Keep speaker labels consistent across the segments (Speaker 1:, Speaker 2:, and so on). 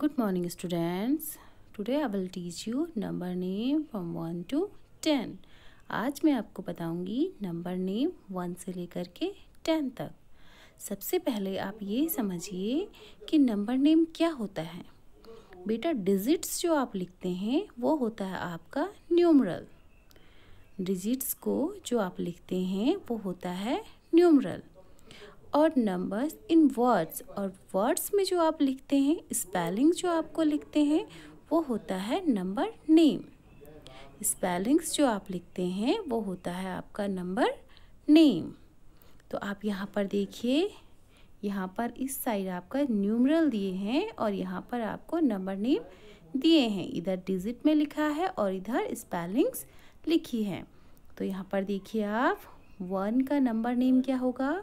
Speaker 1: good morning students today I will teach you number name from one two ten आज मैं आपको बताऊंगी number name one से लेकर के टेन तक सबसे पहले आप ये समझिए कि नंबर नेम क्या होता है बेटा डिजिट्स जो आप लिखते हैं वो होता है आपका न्यूमरल डिजिट्स को जो आप लिखते हैं वो होता है न्यूमरल और नंबर्स इन वर्ड्स और वर्ड्स में जो आप लिखते हैं स्पेलिंग्स जो आपको लिखते हैं वो होता है नंबर नेम स्पेलिंग्स जो आप लिखते हैं वो होता है आपका नंबर नेम तो आप यहाँ पर देखिए यहाँ पर इस साइड आपका न्यूमरल दिए हैं और यहाँ पर आपको नंबर नेम दिए हैं इधर डिजिट में लिखा है और इधर स्पेलिंग्स लिखी है तो यहाँ पर देखिए आप वन का नंबर नेम क्या होगा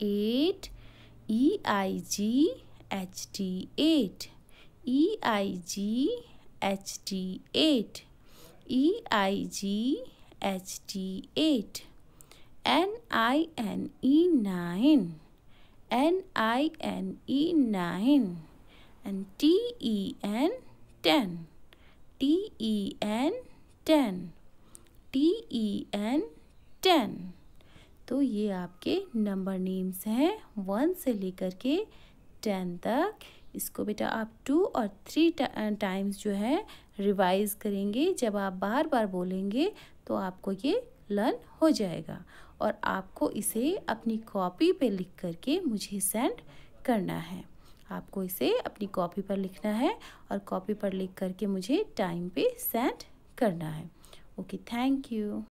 Speaker 1: 8 E I G H T 8 E I G H T 8 E I G H T 8 N I N E 9 N I N E 9 and T E N 10 T E N 10 T E N 10 तो ये आपके number names हैं one से लेकर के ten तक इसको बेटा आप टू और थ्री टाइम्स जो है रिवाइज करेंगे जब आप बार बार बोलेंगे तो आपको ये लर्न हो जाएगा और आपको इसे अपनी कॉपी पे लिख करके मुझे सेंड करना है आपको इसे अपनी कॉपी पर लिखना है और कॉपी पर लिख करके मुझे टाइम पे सेंड करना है ओके थैंक यू